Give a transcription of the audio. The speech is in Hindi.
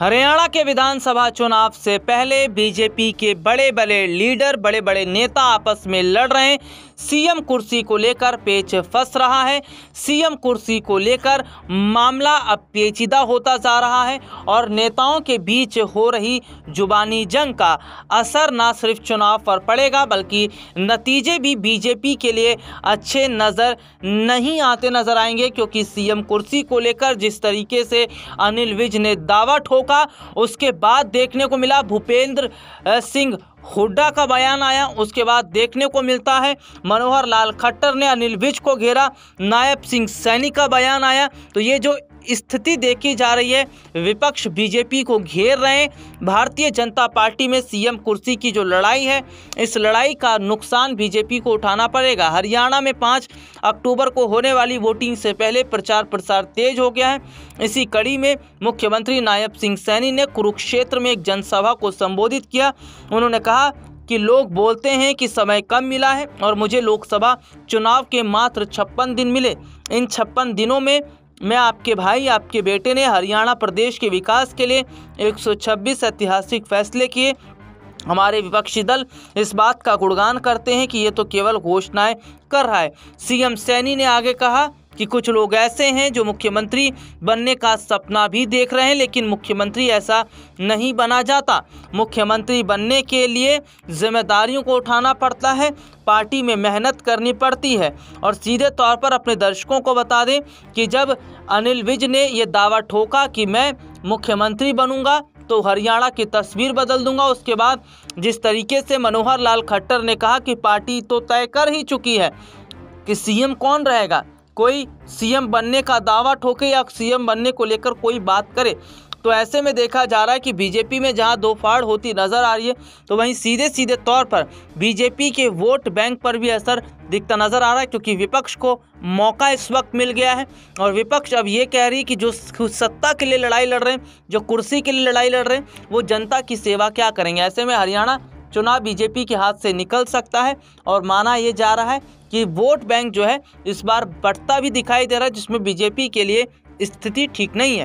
हरियाणा के विधानसभा चुनाव से पहले बीजेपी के बड़े बड़े लीडर बड़े बड़े नेता आपस में लड़ रहे हैं सीएम कुर्सी को लेकर पेच फंस रहा है सीएम कुर्सी को लेकर मामला अब पेचीदा होता जा रहा है और नेताओं के बीच हो रही जुबानी जंग का असर न सिर्फ चुनाव पर पड़ेगा बल्कि नतीजे भी बीजेपी के लिए अच्छे नज़र नहीं आते नज़र आएंगे क्योंकि सी कुर्सी को लेकर जिस तरीके से अनिल विज ने दावा ठोक का उसके बाद देखने को मिला भूपेंद्र सिंह हुड्डा का बयान आया उसके बाद देखने को मिलता है मनोहर लाल खट्टर ने अनिल विज को घेरा नायब सिंह सैनी का बयान आया तो ये जो स्थिति देखी जा रही है विपक्ष बीजेपी को घेर रहे हैं भारतीय जनता पार्टी में सीएम कुर्सी की जो लड़ाई है इस लड़ाई का नुकसान बीजेपी को उठाना पड़ेगा हरियाणा में पाँच अक्टूबर को होने वाली वोटिंग से पहले प्रचार प्रसार तेज हो गया है इसी कड़ी में मुख्यमंत्री नायब सिंह सैनी ने कुरुक्षेत्र में एक जनसभा को संबोधित किया उन्होंने कहा कि लोग बोलते हैं कि समय कम मिला है और मुझे लोकसभा चुनाव के मात्र छप्पन दिन मिले इन छप्पन दिनों में मैं आपके भाई आपके बेटे ने हरियाणा प्रदेश के विकास के लिए 126 ऐतिहासिक फैसले किए हमारे विपक्षी दल इस बात का गुणगान करते हैं कि ये तो केवल घोषणाएं कर रहा है सीएम सैनी ने आगे कहा कि कुछ लोग ऐसे हैं जो मुख्यमंत्री बनने का सपना भी देख रहे हैं लेकिन मुख्यमंत्री ऐसा नहीं बना जाता मुख्यमंत्री बनने के लिए जिम्मेदारियों को उठाना पड़ता है पार्टी में मेहनत करनी पड़ती है और सीधे तौर पर अपने दर्शकों को बता दें कि जब अनिल विज ने यह दावा ठोका कि मैं मुख्यमंत्री बनूंगा तो हरियाणा की तस्वीर बदल दूंगा उसके बाद जिस तरीके से मनोहर लाल खट्टर ने कहा कि पार्टी तो तय कर ही चुकी है कि सीएम कौन रहेगा कोई सीएम बनने का दावा ठोके या सीएम बनने को लेकर कोई बात करे तो ऐसे में देखा जा रहा है कि बीजेपी में जहां दो फाड़ होती नजर आ रही है तो वहीं सीधे सीधे तौर पर बीजेपी के वोट बैंक पर भी असर दिखता नजर आ रहा है क्योंकि विपक्ष को मौका इस वक्त मिल गया है और विपक्ष अब ये कह रही है कि जो सत्ता के लिए लड़ाई लड़ रहे हैं जो कुर्सी के लिए लड़ाई लड़ रहे हैं वो जनता की सेवा क्या करेंगे ऐसे में हरियाणा चुनाव बीजेपी के हाथ से निकल सकता है और माना यह जा रहा है कि वोट बैंक जो है इस बार बढ़ता भी दिखाई दे रहा है जिसमें बीजेपी के लिए स्थिति ठीक नहीं है